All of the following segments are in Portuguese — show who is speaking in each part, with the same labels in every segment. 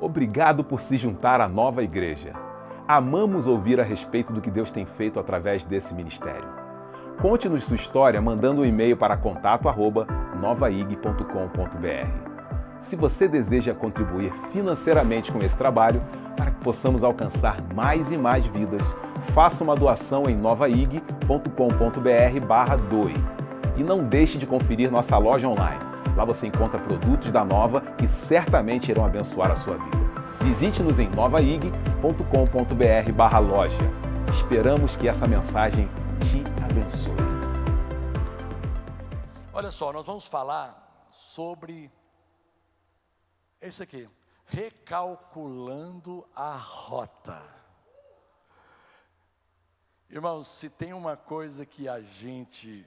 Speaker 1: Obrigado por se juntar à nova igreja. Amamos ouvir a respeito do que Deus tem feito através desse ministério. Conte-nos sua história mandando um e-mail para contato@novaig.com.br. Se você deseja contribuir financeiramente com esse trabalho para que possamos alcançar mais e mais vidas, faça uma doação em novaig.com.br/doe. E não deixe de conferir nossa loja online Lá você encontra produtos da Nova que certamente irão abençoar a sua vida. Visite-nos em novaig.com.br loja. Esperamos que essa mensagem te abençoe. Olha só, nós vamos falar sobre esse aqui, recalculando a rota. Irmãos, se tem uma coisa que a gente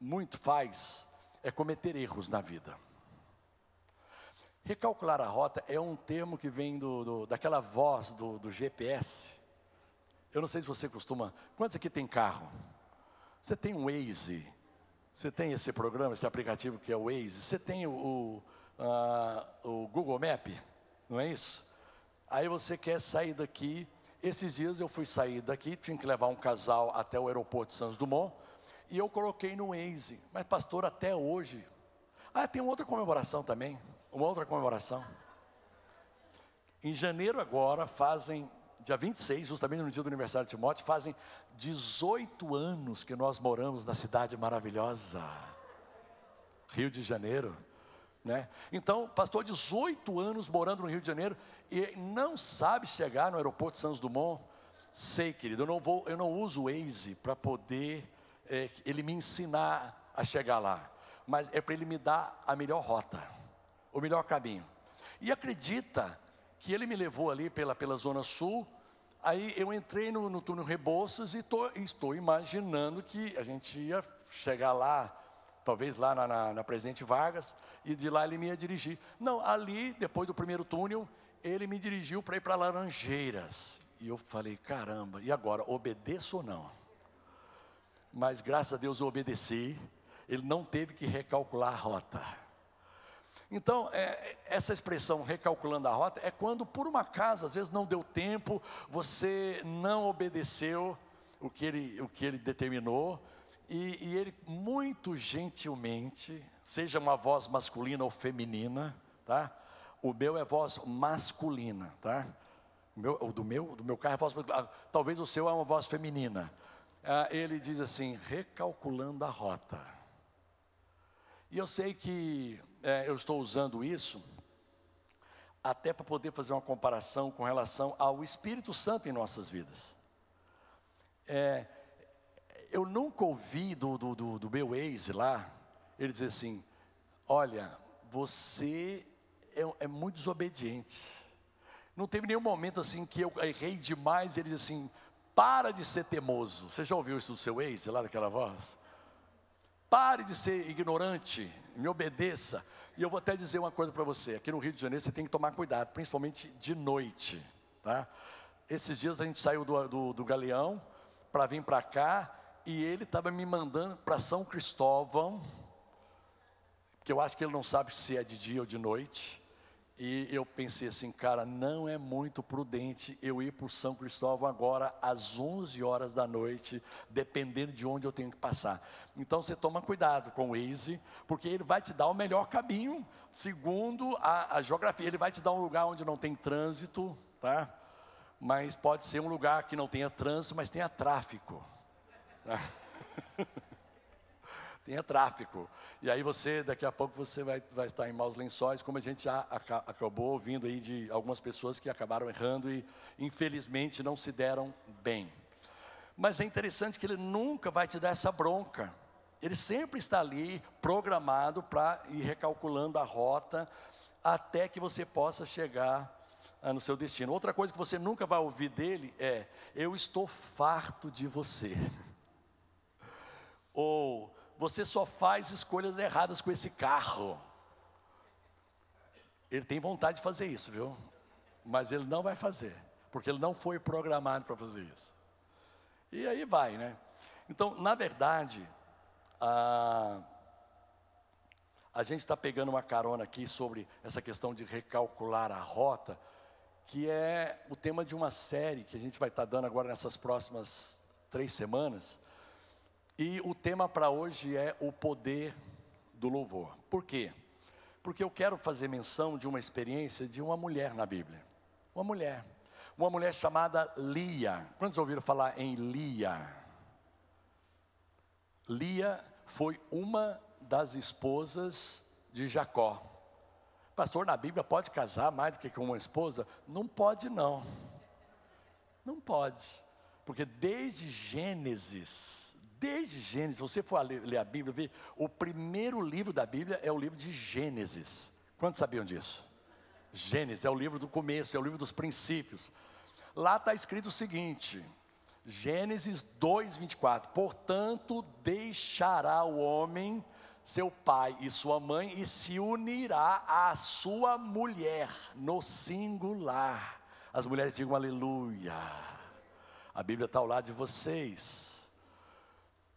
Speaker 1: muito faz é cometer erros na vida. Recalcular a rota é um termo que vem do, do daquela voz do, do, GPS. Eu não sei se você costuma. Quantos aqui tem carro? Você tem o Waze? Você tem esse programa, esse aplicativo que é o Waze? Você tem o, o, a, ah, o Google Map? Não é isso? Aí você quer sair daqui. Esses dias eu fui sair daqui, tinha que levar um casal até o aeroporto de Santos Dumont e eu coloquei no Waze, mas pastor, até hoje. Ah, tem outra comemoração também, uma outra comemoração. Em janeiro agora fazem, dia 26, justamente no dia do aniversário de Timóteo, fazem 18 anos que nós moramos na cidade maravilhosa, Rio de Janeiro. Né? Então, pastor, 18 anos morando no Rio de Janeiro e não sabe chegar no aeroporto de Santos Dumont. Sei, querido, eu não, vou, eu não uso o Waze para poder é, ele me ensinar a chegar lá, mas é para ele me dar a melhor rota, o melhor caminho. E acredita que ele me levou ali pela, pela Zona Sul, aí eu entrei no, no túnel Rebouças e tô, estou imaginando que a gente ia chegar lá, talvez lá na, na, na Presidente Vargas, e de lá ele me ia dirigir. Não, ali, depois do primeiro túnel, ele me dirigiu para ir para Laranjeiras. E eu falei, caramba, e agora, obedeço ou não? mas graças a Deus eu obedeci, ele não teve que recalcular a rota. Então, é, essa expressão recalculando a rota é quando, por um acaso, às vezes não deu tempo, você não obedeceu o que ele, o que ele determinou, e, e ele muito gentilmente, seja uma voz masculina ou feminina, tá? O meu é voz masculina, tá? O, meu, o do meu, do meu carro é voz masculina. Ah, talvez o seu é uma voz feminina. Ah, ele diz assim: recalculando a rota. E eu sei que é, eu estou usando isso até para poder fazer uma comparação com relação ao Espírito Santo em nossas vidas. É, eu nunca ouvi do, do, do, do meu ex lá, ele dizer assim: Olha, você é, é muito desobediente. Não teve nenhum momento assim que eu errei demais, ele diz assim: para de ser temoso. Você já ouviu isso do seu ex, lá daquela voz? Pare de ser ignorante, me obedeça. E eu vou até dizer uma coisa para você: aqui no Rio de Janeiro você tem que tomar cuidado, principalmente de noite. Tá? Esses dias a gente saiu do, do, do Galeão para vir para cá e ele estava me mandando para São Cristóvão, porque eu acho que ele não sabe se é de dia ou de noite. E eu pensei assim, cara, não é muito prudente eu ir para o São Cristóvão agora às 11 horas da noite, dependendo de onde eu tenho que passar. Então você toma cuidado com o Waze, porque ele vai te dar o melhor caminho, segundo a, a geografia. Ele vai te dar um lugar onde não tem trânsito, tá? Mas pode ser um lugar que não tenha trânsito, mas tenha tráfico. Tá? tenha tráfico. E aí você, daqui a pouco, você vai, vai estar em maus lençóis, como a gente já acabou ouvindo aí de algumas pessoas que acabaram errando e, infelizmente, não se deram bem. Mas é interessante que ele nunca vai te dar essa bronca. Ele sempre está ali programado para ir recalculando a rota até que você possa chegar ah, no seu destino. Outra coisa que você nunca vai ouvir dele é: Eu estou farto de você. Ou você só faz escolhas erradas com esse carro. Ele tem vontade de fazer isso, viu? Mas ele não vai fazer, porque ele não foi programado para fazer isso. E aí vai, né? Então, na verdade, a, a gente está pegando uma carona aqui sobre essa questão de recalcular a rota, que é o tema de uma série que a gente vai estar tá dando agora nessas próximas três semanas, e o tema para hoje é o poder do louvor. Por quê? Porque eu quero fazer menção de uma experiência de uma mulher na Bíblia. Uma mulher. Uma mulher chamada Lia. Quantos ouviram falar em Lia? Lia foi uma das esposas de Jacó. Pastor, na Bíblia pode casar mais do que com uma esposa? Não pode, não. Não pode. Porque desde Gênesis, Desde Gênesis, você for ler a Bíblia, ver, o primeiro livro da Bíblia é o livro de Gênesis. Quantos sabiam disso? Gênesis é o livro do começo, é o livro dos princípios. Lá está escrito o seguinte: Gênesis 2:24. Portanto, deixará o homem seu pai e sua mãe e se unirá à sua mulher no singular. As mulheres digam aleluia. A Bíblia está ao lado de vocês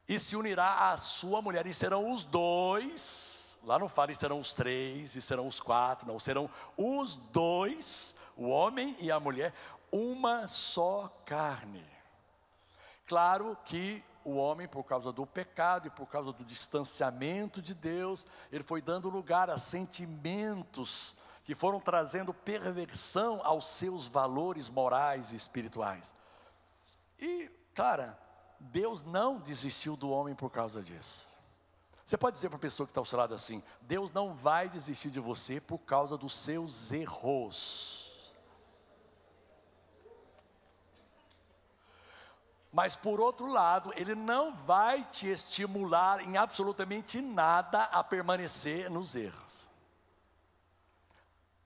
Speaker 1: e se unirá à sua mulher, e serão os dois, lá não fala, e serão os três, e serão os quatro, não, serão os dois, o homem e a mulher, uma só carne. Claro que o homem, por causa do pecado e por causa do distanciamento de Deus, ele foi dando lugar a sentimentos que foram trazendo perversão aos seus valores morais e espirituais. E, cara, Deus não desistiu do homem por causa disso. Você pode dizer para a pessoa que está ao seu lado assim: Deus não vai desistir de você por causa dos seus erros. Mas por outro lado, Ele não vai te estimular em absolutamente nada a permanecer nos erros.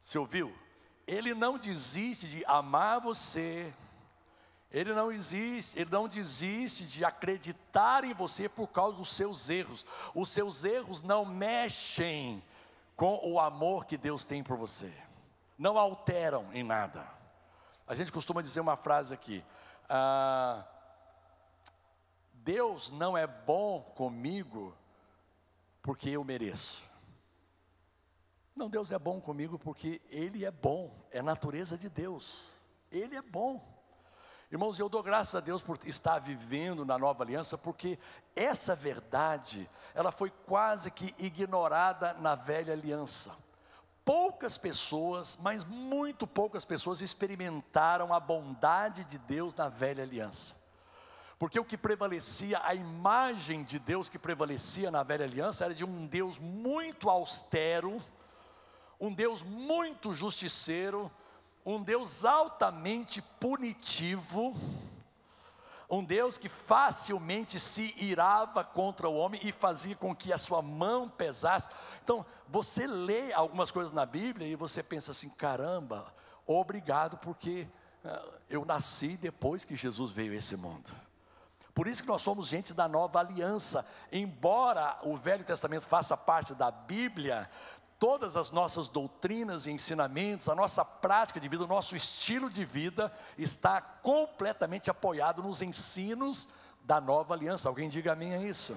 Speaker 1: Você ouviu? Ele não desiste de amar você, ele não existe, ele não desiste de acreditar em você por causa dos seus erros. Os seus erros não mexem com o amor que Deus tem por você. Não alteram em nada. A gente costuma dizer uma frase aqui: ah, Deus não é bom comigo porque eu mereço. Não, Deus é bom comigo porque Ele é bom, é natureza de Deus, Ele é bom. Irmãos, eu dou graças a Deus por estar vivendo na nova aliança, porque essa verdade, ela foi quase que ignorada na velha aliança. Poucas pessoas, mas muito poucas pessoas experimentaram a bondade de Deus na velha aliança. Porque o que prevalecia, a imagem de Deus que prevalecia na velha aliança era de um Deus muito austero, um Deus muito justiceiro, um Deus altamente punitivo, um Deus que facilmente se irava contra o homem e fazia com que a sua mão pesasse. Então, você lê algumas coisas na Bíblia e você pensa assim: caramba, obrigado, porque eh, eu nasci depois que Jesus veio a esse mundo. Por isso que nós somos gente da nova aliança. Embora o Velho Testamento faça parte da Bíblia, todas as nossas doutrinas e ensinamentos, a nossa prática de vida, o nosso estilo de vida está completamente apoiado nos ensinos da nova aliança. Alguém diga a mim é isso?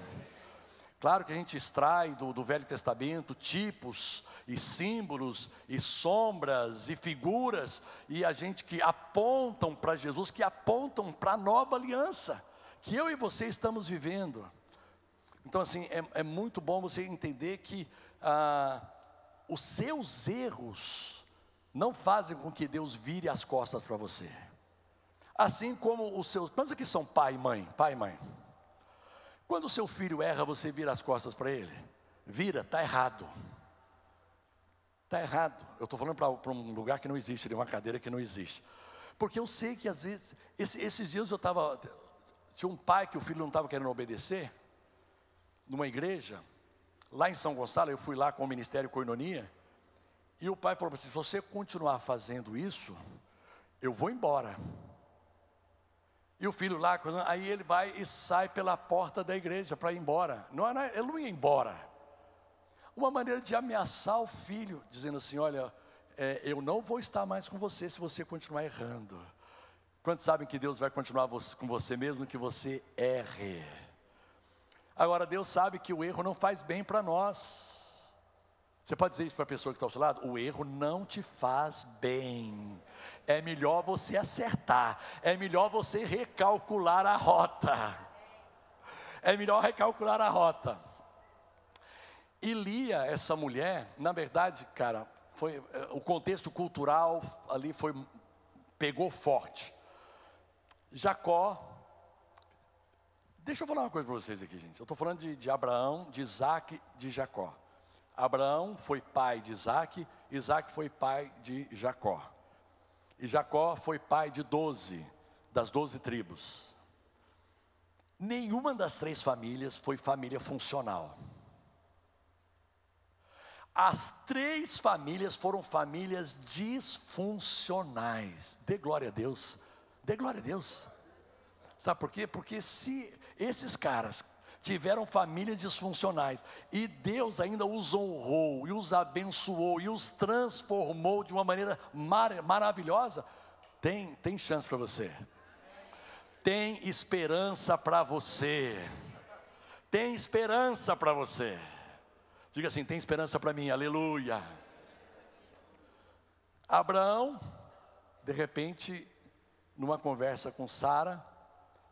Speaker 1: Claro que a gente extrai do, do, Velho Testamento tipos e símbolos e sombras e figuras e a gente que apontam para Jesus, que apontam para a nova aliança que eu e você estamos vivendo. Então, assim, é, é muito bom você entender que ah, os seus erros não fazem com que Deus vire as costas para você. Assim como os seus. Pensa que são pai e mãe, pai e mãe. Quando o seu filho erra, você vira as costas para ele? Vira, está errado. Está errado. Eu estou falando para um lugar que não existe, de uma cadeira que não existe. Porque eu sei que às vezes, esse, esses dias eu estava. Tinha um pai que o filho não estava querendo obedecer, numa igreja, Lá em São Gonçalo, eu fui lá com o Ministério Coinonia, e o pai falou assim: se você continuar fazendo isso, eu vou embora. E o filho lá, aí ele vai e sai pela porta da igreja para ir embora. Não era, é ele não ia embora. Uma maneira de ameaçar o filho, dizendo assim: olha, é, eu não vou estar mais com você se você continuar errando. Quantos sabem que Deus vai continuar com você mesmo que você erre? Agora, Deus sabe que o erro não faz bem para nós. Você pode dizer isso para a pessoa que está ao seu lado? O erro não te faz bem. É melhor você acertar. É melhor você recalcular a rota. É melhor recalcular a rota. E Lia, essa mulher, na verdade, cara, foi eh, o contexto cultural ali foi pegou forte. Jacó Deixa eu falar uma coisa para vocês aqui, gente. Eu estou falando de, de, Abraão, de Isaac, de Jacó. Abraão foi pai de Isaac, Isaac foi pai de Jacó. E Jacó foi pai de doze, das doze tribos. Nenhuma das três famílias foi família funcional. As três famílias foram famílias disfuncionais. Dê glória a Deus. Dê glória a Deus. Sabe por quê? Porque se esses caras tiveram famílias disfuncionais e Deus ainda os honrou e os abençoou e os transformou de uma maneira mar maravilhosa. Tem, tem chance para você. Tem esperança para você. Tem esperança para você. Diga assim: tem esperança para mim, aleluia. Abraão, de repente, numa conversa com Sara,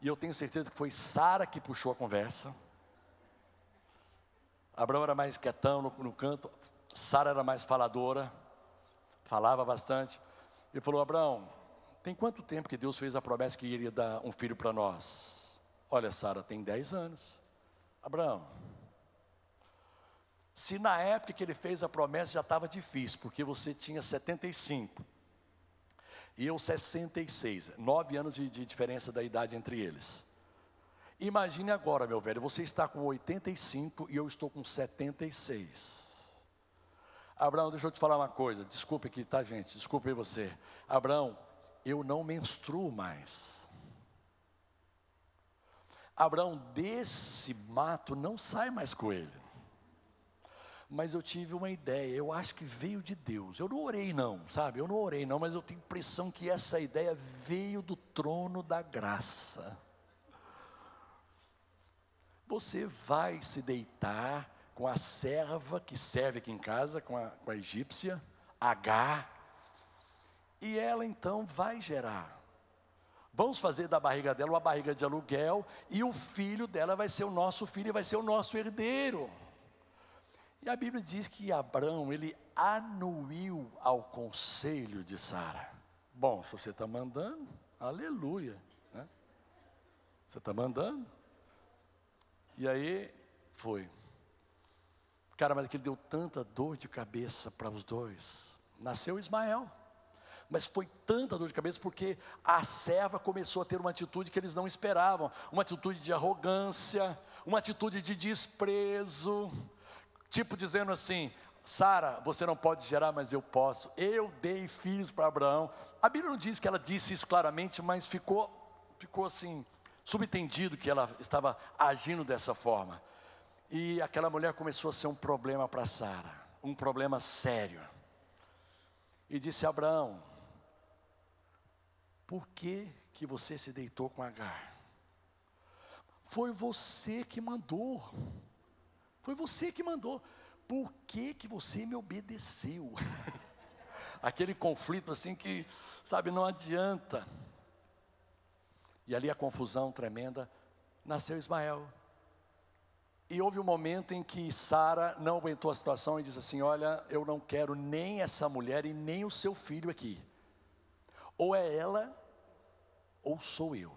Speaker 1: e eu tenho certeza que foi Sara que puxou a conversa. Abraão era mais quietão no, no canto, Sara era mais faladora, falava bastante. Ele falou: Abraão, tem quanto tempo que Deus fez a promessa que iria dar um filho para nós? Olha, Sara, tem 10 anos. Abraão, se na época que ele fez a promessa já estava difícil, porque você tinha 75, e eu 66, nove anos de, de diferença da idade entre eles. Imagine agora, meu velho, você está com 85 e eu estou com 76. Abraão, deixa eu te falar uma coisa, desculpe aqui, tá, gente? Desculpe aí você. Abraão, eu não menstruo mais. Abraão, desse mato não sai mais coelho mas eu tive uma ideia, eu acho que veio de Deus. Eu não orei não, sabe? Eu não orei não, mas eu tenho impressão que essa ideia veio do trono da graça. Você vai se deitar com a serva que serve aqui em casa, com a, com a egípcia, H, e ela então vai gerar. Vamos fazer da barriga dela uma barriga de aluguel, e o filho dela vai ser o nosso filho e vai ser o nosso herdeiro. E a Bíblia diz que Abraão, ele anuiu ao conselho de Sara. Bom, se você está mandando, aleluia. Né? Você está mandando? E aí foi. Cara, mas aquilo é deu tanta dor de cabeça para os dois. Nasceu Ismael. Mas foi tanta dor de cabeça porque a serva começou a ter uma atitude que eles não esperavam, uma atitude de arrogância, uma atitude de desprezo, tipo dizendo assim: Sara, você não pode gerar, mas eu posso. Eu dei filhos para Abraão. A Bíblia não diz que ela disse isso claramente, mas ficou, ficou assim, subentendido que ela estava agindo dessa forma. E aquela mulher começou a ser um problema para Sara, um problema sério. E disse a Abraão: Por que, que você se deitou com Agar? Foi você que mandou. Foi você que mandou. Por que, que você me obedeceu? Aquele conflito assim que, sabe, não adianta. E ali a confusão tremenda. Nasceu Ismael. E houve um momento em que Sara não aguentou a situação e disse assim: Olha, eu não quero nem essa mulher e nem o seu filho aqui. Ou é ela, ou sou eu.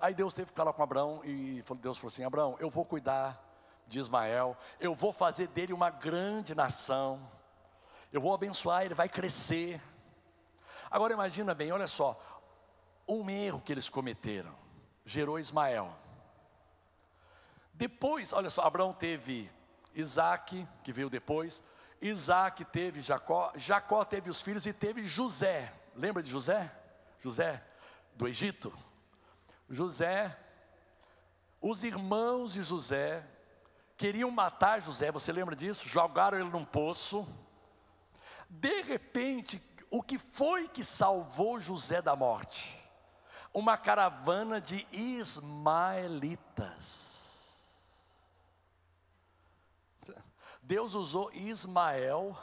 Speaker 1: Aí Deus teve que falar com Abraão e Deus falou assim: Abraão, eu vou cuidar de Ismael, eu vou fazer dele uma grande nação, eu vou abençoar, ele vai crescer. Agora imagina bem, olha só, um erro que eles cometeram gerou Ismael. Depois, olha só, Abraão teve Isaac, que veio depois, Isaac teve Jacó, Jacó teve os filhos e teve José. Lembra de José? José do Egito. José, os irmãos de José Queriam matar José, você lembra disso? Jogaram ele num poço. De repente, o que foi que salvou José da morte? Uma caravana de ismaelitas. Deus usou Ismael,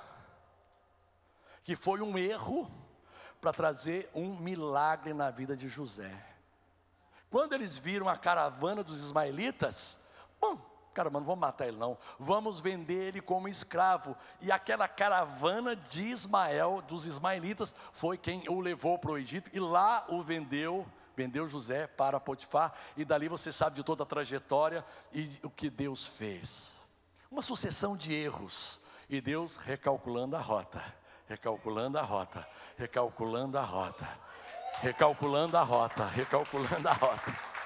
Speaker 1: que foi um erro, para trazer um milagre na vida de José. Quando eles viram a caravana dos ismaelitas, bom, cara, mas não vamos matar ele não, vamos vender ele como escravo. E aquela caravana de Ismael, dos ismaelitas, foi quem o levou para o Egito e lá o vendeu, vendeu José para Potifar. E dali você sabe de toda a trajetória e o que Deus fez. Uma sucessão de erros e Deus recalculando a rota, recalculando a rota, recalculando a rota, recalculando a rota, recalculando a rota. Recalculando a rota.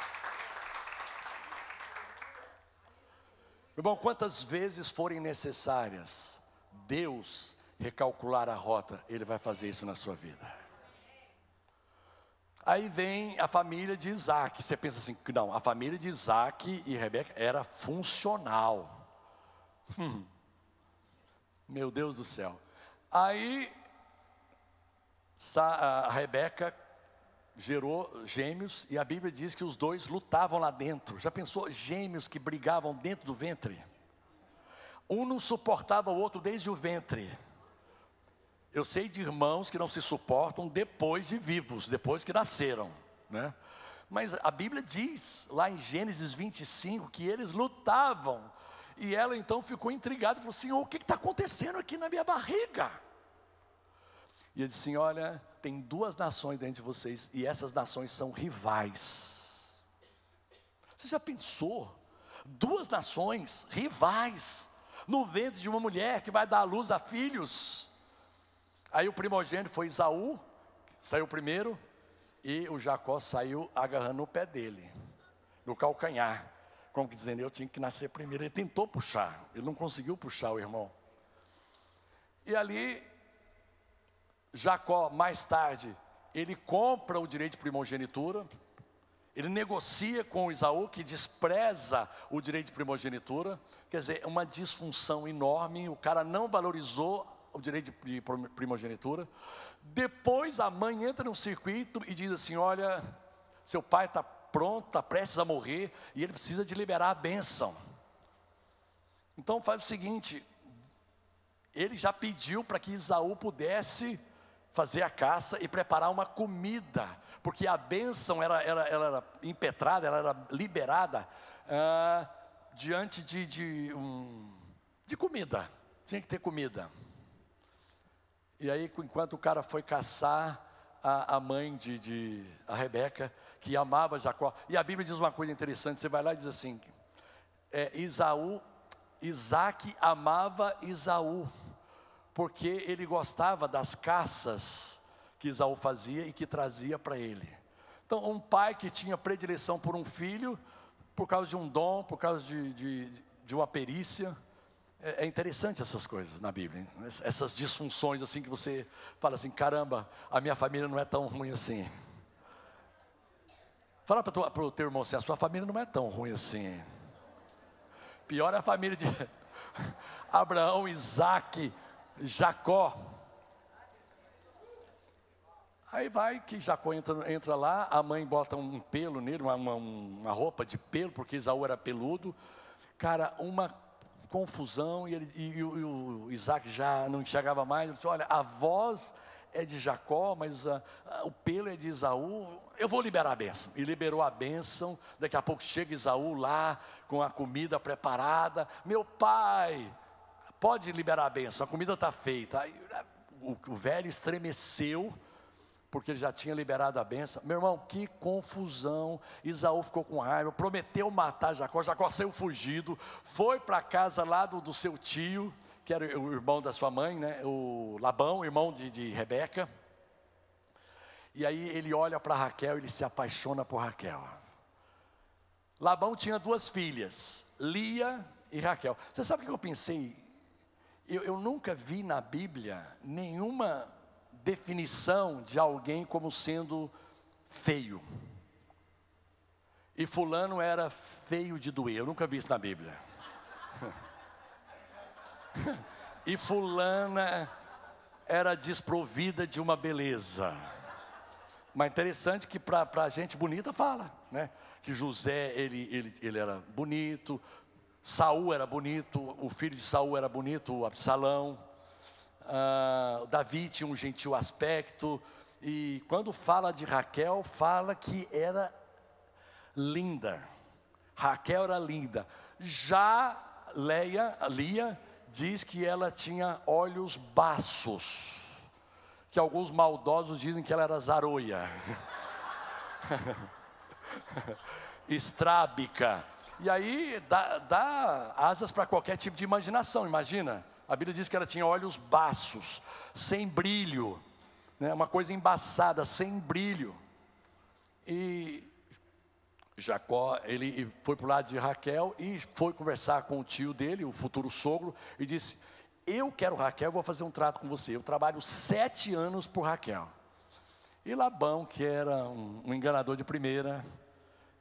Speaker 1: Irmão, quantas vezes forem necessárias, Deus recalcular a rota, Ele vai fazer isso na sua vida. Aí vem a família de Isaac. Você pensa assim: não, a família de Isaac e Rebeca era funcional. Hum, meu Deus do céu. Aí a Rebeca gerou gêmeos e a Bíblia diz que os dois lutavam lá dentro. Já pensou gêmeos que brigavam dentro do ventre? Um não suportava o outro desde o ventre. Eu sei de irmãos que não se suportam depois de vivos, depois que nasceram, né? Mas a Bíblia diz lá em Gênesis 25 que eles lutavam. E ela então ficou intrigada e falou: Senhor, o que está acontecendo aqui na minha barriga? E ele disse: Olha, tem duas nações dentro de vocês e essas nações são rivais. Você já pensou? Duas nações rivais no ventre de uma mulher que vai dar à luz a filhos. Aí o primogênito foi Isaú, saiu primeiro, e o Jacó saiu agarrando o pé dele, no calcanhar, como que dizendo, eu tinha que nascer primeiro. Ele tentou puxar, ele não conseguiu puxar o irmão. E ali Jacó, mais tarde, ele compra o direito de primogenitura, ele negocia com Isaú, que despreza o direito de primogenitura, quer dizer, é uma disfunção enorme, o cara não valorizou o direito de primogenitura. Depois a mãe entra no circuito e diz assim: Olha, seu pai está pronto, está prestes a morrer e ele precisa de liberar a bênção. Então faz o seguinte: ele já pediu para que Isaú pudesse fazer a caça e preparar uma comida, porque a bênção era, era, ela era impetrada, ela era liberada ah, diante de, de, um, de comida, tinha que ter comida. E aí, enquanto o cara foi caçar, a, a mãe de, de a Rebeca, que amava Jacó, e a Bíblia diz uma coisa interessante: você vai lá e diz assim, é, Isaú, Isaac amava Isaú porque ele gostava das caças que Isaú fazia e que trazia para ele. Então, um pai que tinha predileção por um filho, por causa de um dom, por causa de, de, de uma perícia. É, é interessante essas coisas na Bíblia, hein? essas disfunções assim que você fala assim: caramba, a minha família não é tão ruim assim. Fala para o teu irmão assim: a sua família não é tão ruim assim. Pior é a família de Abraão, Isaac, Jacó. Aí vai que Jacó entra, entra, lá, a mãe bota um pelo nele, uma, uma, uma roupa de pelo, porque Isaú era peludo. Cara, uma confusão, e, ele, e, e, o Isaac já não enxergava mais. Ele disse: Olha, a voz é de Jacó, mas a, a, o pelo é de Isaú. Eu vou liberar a bênção. E liberou a bênção. Daqui a pouco chega Isaú lá com a comida preparada. Meu pai, pode liberar a bênção, a comida está feita. Aí, né, o, o velho estremeceu, porque ele já tinha liberado a benção. Meu irmão, que confusão. Isaú ficou com raiva, prometeu matar Jacó. Jacó saiu fugido, foi para casa lá do, do, seu tio, que era o irmão da sua mãe, né? o Labão, irmão de, de Rebeca. E aí ele olha para Raquel, ele se apaixona por Raquel. Labão tinha duas filhas, Lia e Raquel. Você sabe o que eu pensei eu, eu nunca vi na Bíblia nenhuma definição de alguém como sendo feio. E Fulano era feio de doer, eu nunca vi isso na Bíblia. e Fulana era desprovida de uma beleza. Mas interessante que para a gente bonita fala, né? Que José, ele, ele, ele era bonito, Saul era bonito, o filho de Saul era bonito, o Absalão. Ah, Davi tinha um gentil aspecto. E quando fala de Raquel, fala que era linda. Raquel era linda. Já Leia, Lia diz que ela tinha olhos baços, que alguns maldosos dizem que ela era zaroia, estrábica. E aí dá, dá asas para qualquer tipo de imaginação, imagina. A Bíblia diz que ela tinha olhos baços, sem brilho, né? uma coisa embaçada, sem brilho. E Jacó, ele foi para o lado de Raquel e foi conversar com o tio dele, o futuro sogro, e disse: Eu quero Raquel, vou fazer um trato com você. Eu trabalho sete anos por Raquel. E Labão, que era um, um enganador de primeira,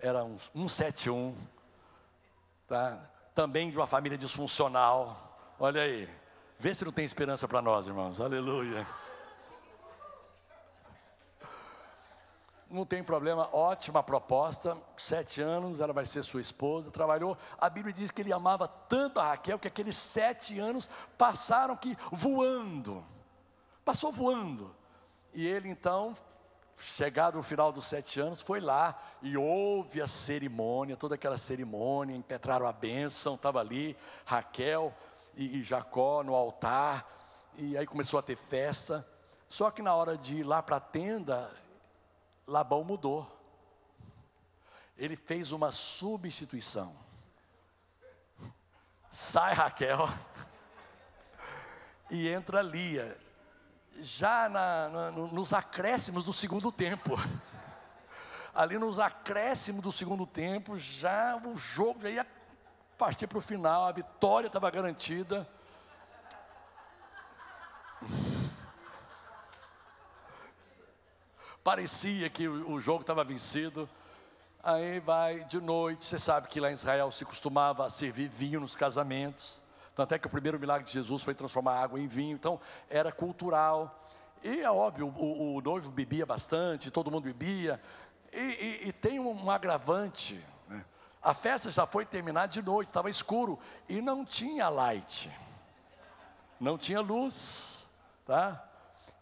Speaker 1: era um 171, um tá? também de uma família disfuncional. Olha aí, vê se não tem esperança para nós, irmãos. Aleluia. Não tem problema, ótima proposta. Sete anos, ela vai ser sua esposa. Trabalhou. A Bíblia diz que ele amava tanto a Raquel que aqueles sete anos passaram que voando. Passou voando. E ele então chegado o final dos sete anos, foi lá e houve a cerimônia, toda aquela cerimônia, impetraram a bênção, estava ali Raquel e, e Jacó no altar, e aí começou a ter festa. Só que na hora de ir lá para a tenda, Labão mudou. Ele fez uma substituição. Sai Raquel e entra Lia já na, na, nos acréscimos do segundo tempo. Ali nos acréscimos do segundo tempo, já o jogo já ia partir para o final, a vitória estava garantida. Parecia que o, o jogo estava vencido. Aí vai de noite, você sabe que lá em Israel se costumava servir vinho nos casamentos. Tanto é que o primeiro milagre de Jesus foi transformar água em vinho. Então, era cultural. E é óbvio, o, o noivo bebia bastante, todo mundo bebia. E, e, e tem um, um agravante. Né? A festa já foi terminar de noite, estava escuro. E não tinha light. Não tinha luz. Tá?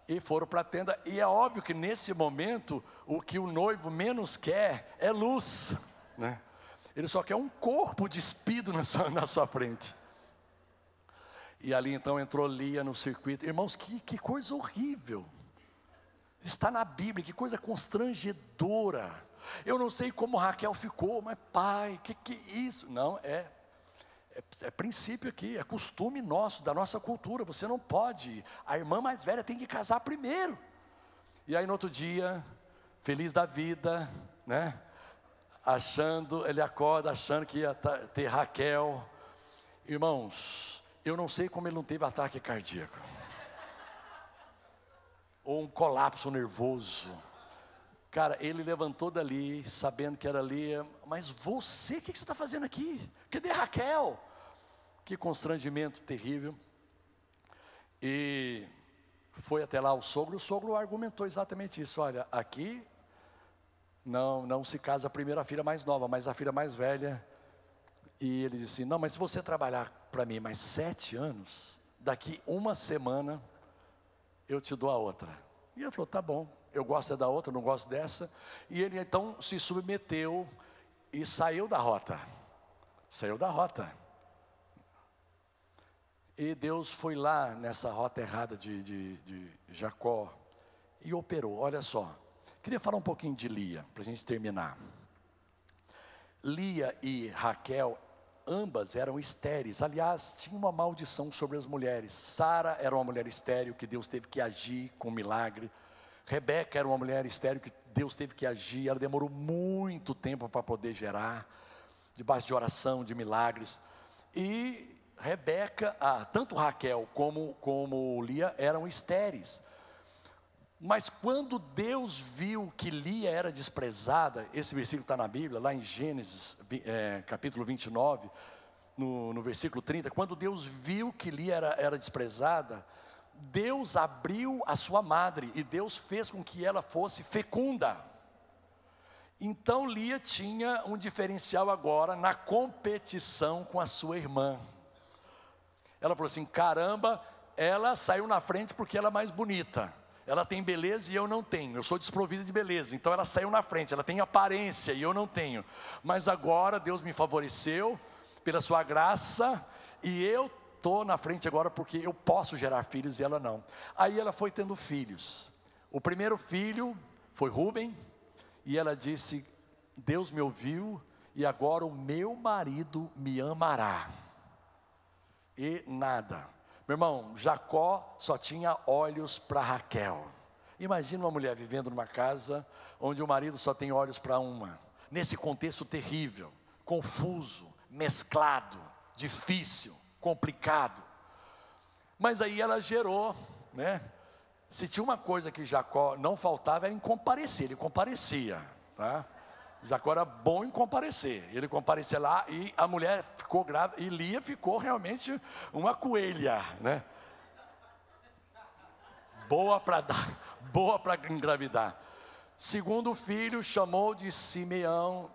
Speaker 1: e foram para a tenda. E é óbvio que nesse momento o que o noivo menos quer é luz, né? Ele só quer um corpo despido na sua, na sua frente. E ali então entrou Lia no circuito. Irmãos, que, que coisa horrível. Está na Bíblia, que coisa constrangedora. Eu não sei como Raquel ficou, mas pai, que que isso? Não, é, é, é princípio aqui, é costume nosso, da nossa cultura. Você não pode. A irmã mais velha tem que casar primeiro. E aí no outro dia, feliz da vida, né? Achando, ele acorda achando que ia ter Raquel. Irmãos, eu não sei como ele não teve ataque cardíaco. Ou um colapso nervoso. Cara, ele levantou dali, sabendo que era ali. Mas você, o que, que você está fazendo aqui? Cadê Raquel? Que constrangimento terrível. E foi até lá o sogro, o sogro argumentou exatamente isso. Olha, aqui não, não se casa a primeira filha mais nova, mas a filha mais velha. E ele disse: Não, mas se você trabalhar para mim, mas sete anos? Daqui uma semana eu te dou a outra. E ele falou: tá bom, eu gosto é da outra, não gosto dessa. E ele então se submeteu e saiu da rota. Saiu da rota. E Deus foi lá nessa rota errada de, de, de Jacó e operou. Olha só, queria falar um pouquinho de Lia, para a gente terminar. Lia e Raquel Ambas eram estéreis. Aliás, tinha uma maldição sobre as mulheres. Sara era uma mulher estéreo que Deus teve que agir com um milagre. Rebeca era uma mulher estéreo que Deus teve que agir. Ela demorou muito tempo para poder gerar, debaixo de oração, de milagres. E Rebeca, ah, tanto Raquel como, como Lia eram estéreis. Mas quando Deus viu que Lia era desprezada, esse versículo está na Bíblia, lá em Gênesis é, capítulo 29, no, no versículo 30, quando Deus viu que Lia era, era desprezada, Deus abriu a sua madre e Deus fez com que ela fosse fecunda. Então Lia tinha um diferencial agora na competição com a sua irmã. Ela falou assim: caramba, ela saiu na frente porque ela é mais bonita. Ela tem beleza e eu não tenho. Eu sou desprovida de beleza. Então ela saiu na frente. Ela tem aparência e eu não tenho. Mas agora Deus me favoreceu pela sua graça e eu estou na frente agora porque eu posso gerar filhos e ela não. Aí ela foi tendo filhos. O primeiro filho foi Rubem e ela disse: Deus me ouviu e agora o meu marido me amará. E nada. Meu irmão, Jacó só tinha olhos para Raquel. Imagina uma mulher vivendo numa casa onde o marido só tem olhos para uma. Nesse contexto terrível, confuso, mesclado, difícil, complicado. Mas aí ela gerou, né? Se tinha uma coisa que Jacó não faltava era em comparecer, ele comparecia, tá? Jacó era bom em comparecer. Ele comparecia lá e a mulher ficou grávida. E Lia ficou realmente uma coelha, né? Boa para dar, boa para engravidar. Segundo filho, chamou de Simeão,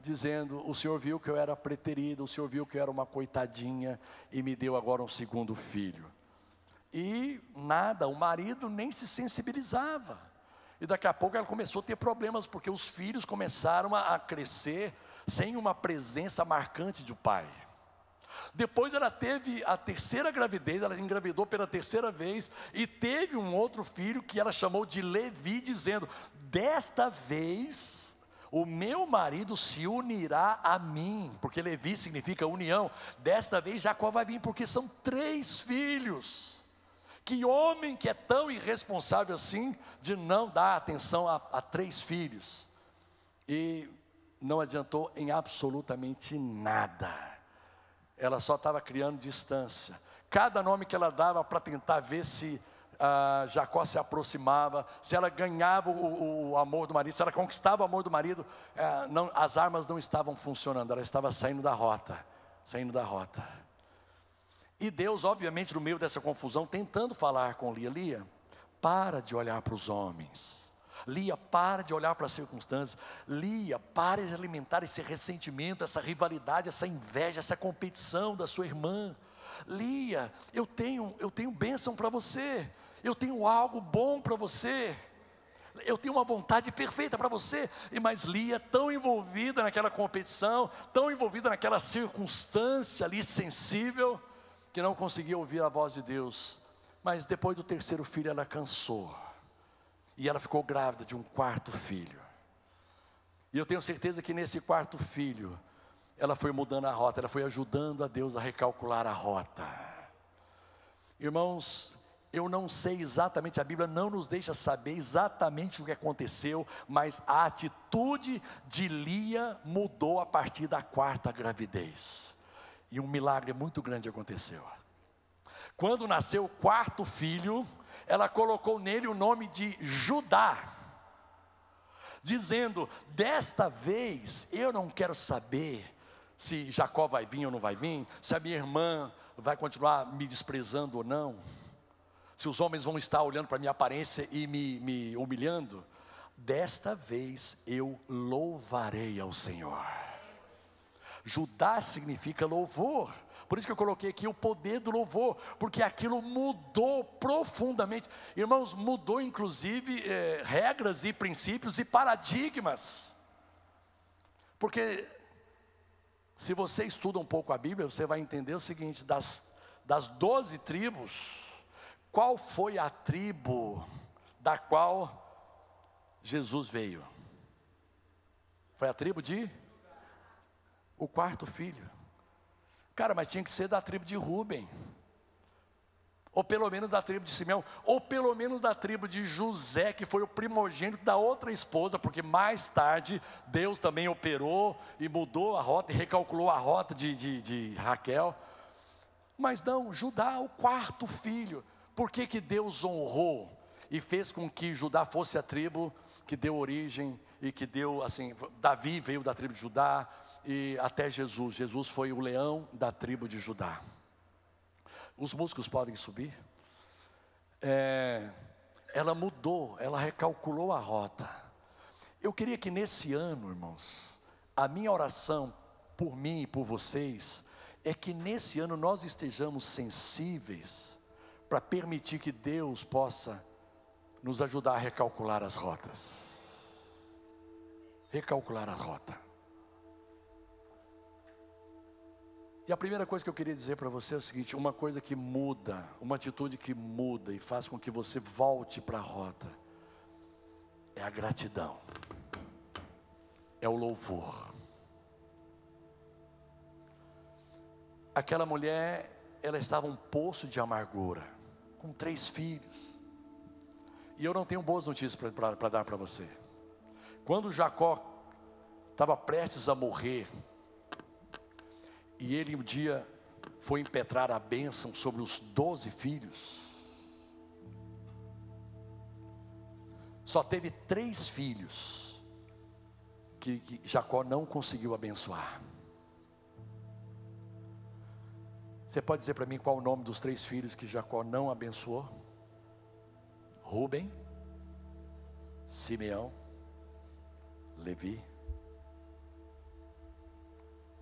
Speaker 1: dizendo: O Senhor viu que eu era preterida, o Senhor viu que eu era uma coitadinha e me deu agora um segundo filho. E nada, o marido nem se sensibilizava. E daqui a pouco ela começou a ter problemas, porque os filhos começaram a crescer sem uma presença marcante de pai. Depois ela teve a terceira gravidez, ela engravidou pela terceira vez e teve um outro filho que ela chamou de Levi, dizendo: Desta vez o meu marido se unirá a mim, porque Levi significa união. Desta vez Jacó vai vir, porque são três filhos. Que homem que é tão irresponsável assim de não dar atenção a, a três filhos. E não adiantou em absolutamente nada. Ela só estava criando distância. Cada nome que ela dava para tentar ver se ah, Jacó se aproximava, se ela ganhava o, o, amor do marido, se ela conquistava o amor do marido, ah, não, as armas não estavam funcionando, ela estava saindo da rota, saindo da rota. E Deus, obviamente, no meio dessa confusão, tentando falar com Lia: Lia, para de olhar para os homens. Lia, para de olhar para as circunstâncias. Lia, para de alimentar esse ressentimento, essa rivalidade, essa inveja, essa competição da sua irmã. Lia, eu tenho, eu tenho bênção para você. Eu tenho algo bom para você eu tenho uma vontade perfeita para você. E mas Lia, tão envolvida naquela competição, tão envolvida naquela circunstância ali sensível, que não conseguia ouvir a voz de Deus, mas depois do terceiro filho ela cansou, e ela ficou grávida de um quarto filho. E eu tenho certeza que nesse quarto filho, ela foi mudando a rota, ela foi ajudando a Deus a recalcular a rota. Irmãos, eu não sei exatamente, a Bíblia não nos deixa saber exatamente o que aconteceu, mas a atitude de Lia mudou a partir da quarta gravidez. E um milagre muito grande aconteceu. Quando nasceu o quarto filho, ela colocou nele o nome de Judá, dizendo: Desta vez eu não quero saber se Jacó vai vir ou não vai vir, se a minha irmã vai continuar me desprezando ou não, se os homens vão estar olhando para a minha aparência e me, me humilhando. Desta vez eu louvarei ao Senhor. Judá significa louvor. Por isso que eu coloquei aqui o poder do louvor, porque aquilo mudou profundamente. Irmãos, mudou inclusive é, regras e princípios e paradigmas. Porque se você estuda um pouco a Bíblia, você vai entender o seguinte: das, das 12 tribos, qual foi a tribo da qual Jesus veio? Foi a tribo de o quarto filho. Cara, mas tinha que ser da tribo de Rubem, ou pelo menos da tribo de Simeão, ou pelo menos da tribo de José, que foi o primogênito da outra esposa, porque mais tarde Deus também operou e mudou a rota, e recalculou a rota de, de, de Raquel. Mas não, Judá, o quarto filho, por que, que Deus honrou e fez com que Judá fosse a tribo que deu origem e que deu, assim, Davi veio da tribo de Judá, e até Jesus. Jesus foi o leão da tribo de Judá. Os músculos podem subir. É, ela mudou, ela recalculou a rota. Eu queria que nesse ano, irmãos, a minha oração por mim e por vocês é que nesse ano nós estejamos sensíveis para permitir que Deus possa nos ajudar a recalcular as rotas. Recalcular a rota. E a primeira coisa que eu queria dizer para você é o seguinte: uma coisa que muda, uma atitude que muda e faz com que você volte para a rota, é a gratidão, é o louvor. Aquela mulher, ela estava um poço de amargura, com três filhos. E eu não tenho boas notícias para dar para você. Quando Jacó estava prestes a morrer, e ele um dia foi impetrar a bênção sobre os doze filhos. Só teve três filhos que, que Jacó não conseguiu abençoar. Você pode dizer para mim qual o nome dos três filhos que Jacó não abençoou? Rubem, Simeão, Levi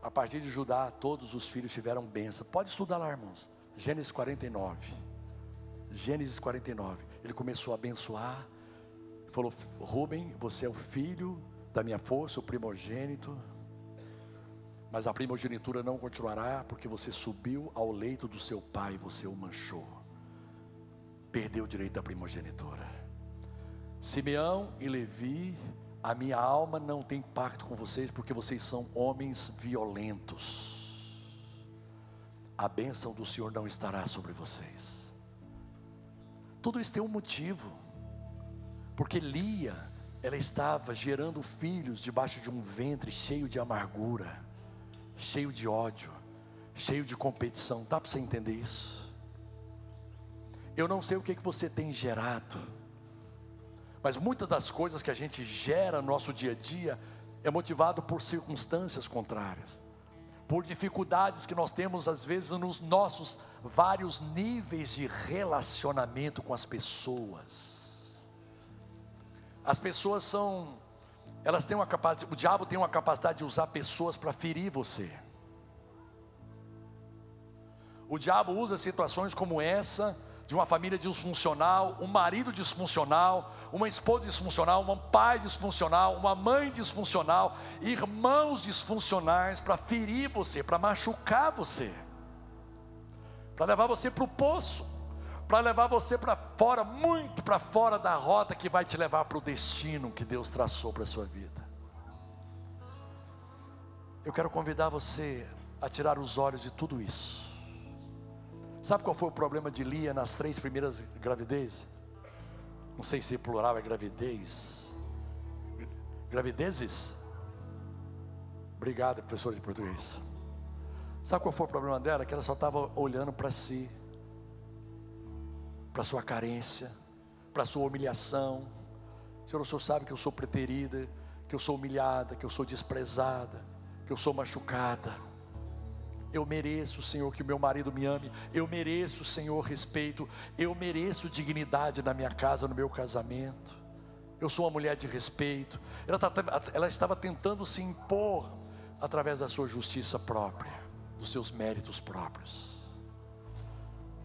Speaker 1: a partir de Judá, todos os filhos tiveram bênção. Pode estudar lá, irmãos. Gênesis 49. Gênesis 49. Ele começou a abençoar. Falou: Rubem, você é o filho da minha força, o primogênito. Mas a primogenitura não continuará, porque você subiu ao leito do seu pai, você o manchou. Perdeu o direito da primogenitura. Simeão e Levi a minha alma não tem pacto com vocês, porque vocês são homens violentos. A bênção do Senhor não estará sobre vocês. Tudo isso tem um motivo, porque Lia, ela estava gerando filhos debaixo de um ventre cheio de amargura, cheio de ódio, cheio de competição. Dá para você entender isso? Eu não sei o que, que você tem gerado mas muitas das coisas que a gente gera no nosso dia a dia é motivado por circunstâncias contrárias, por dificuldades que nós temos às vezes nos nossos vários níveis de relacionamento com as pessoas. As pessoas são, elas têm uma capacidade, o diabo tem uma capacidade de usar pessoas para ferir você. O diabo usa situações como essa de uma família disfuncional, um marido disfuncional, uma esposa disfuncional, um pai disfuncional, uma mãe disfuncional, irmãos disfuncionais para ferir você, para machucar você, para levar você para o poço, para levar você para fora, muito para fora da rota que vai te levar para o destino que Deus traçou para a sua vida. Eu quero convidar você a tirar os olhos de tudo isso Sabe qual foi o problema de Lia nas três primeiras gravidezes? Não sei se plural é gravidez. Gravidezes? Obrigado, professor de português. Sabe qual foi o problema dela? Que ela só estava olhando para si, para sua carência, para sua humilhação. Senhor, o senhor sabe que eu sou preterida, que eu sou humilhada, que eu sou desprezada, que eu sou machucada. Eu mereço, Senhor, que o meu marido me ame. Eu mereço, Senhor, respeito. Eu mereço dignidade na minha casa, no meu casamento. Eu sou uma mulher de respeito. Ela, tá, ela estava tentando se impor através da sua justiça própria, dos seus méritos próprios.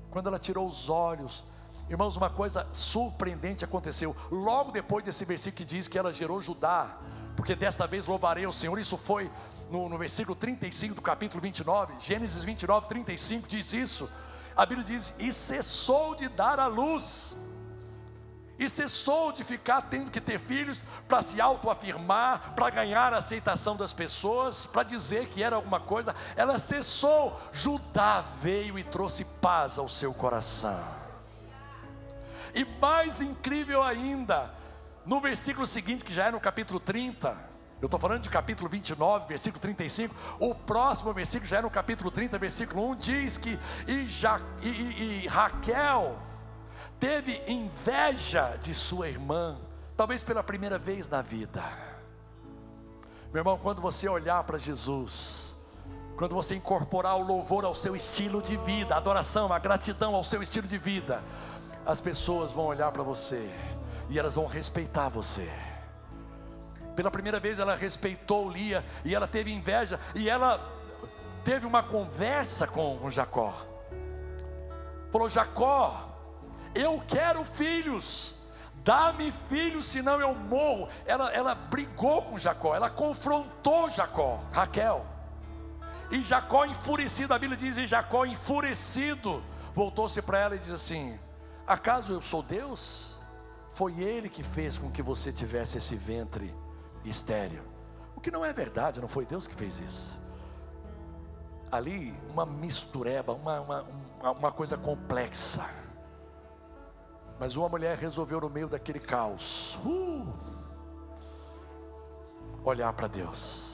Speaker 1: Quando ela tirou os olhos Irmãos, uma coisa surpreendente aconteceu. Logo depois desse versículo que diz que ela gerou Judá, porque desta vez louvarei o Senhor, isso foi no, no versículo 35 do capítulo 29, Gênesis 29, 35 diz isso. A Bíblia diz: E cessou de dar à luz, e cessou de ficar tendo que ter filhos para se autoafirmar, para ganhar a aceitação das pessoas, para dizer que era alguma coisa. Ela cessou. Judá veio e trouxe paz ao seu coração. E mais incrível ainda, no versículo seguinte, que já é no capítulo 30, eu estou falando de capítulo 29, versículo 35. O próximo versículo já é no capítulo 30, versículo 1. Diz que e, ja, e, e, e Raquel teve inveja de sua irmã, talvez pela primeira vez na vida. Meu irmão, quando você olhar para Jesus, quando você incorporar o louvor ao seu estilo de vida, a adoração, a gratidão ao seu estilo de vida, as pessoas vão olhar para você e elas vão respeitar você pela primeira vez ela respeitou Lia e ela teve inveja e ela teve uma conversa com Jacó. Falou: Jacó, eu quero filhos, dá-me filhos, senão eu morro. Ela, ela brigou com Jacó, ela confrontou Jacó, Raquel. E Jacó enfurecido, a Bíblia diz: e Jacó enfurecido, voltou-se para ela e diz assim: Acaso eu sou Deus? Foi Ele que fez com que você tivesse esse ventre estéreo. O que não é verdade, não foi Deus que fez isso. Ali, uma mistureba, uma, uma, uma coisa complexa. Mas uma mulher resolveu, no meio daquele caos, uh, olhar para Deus.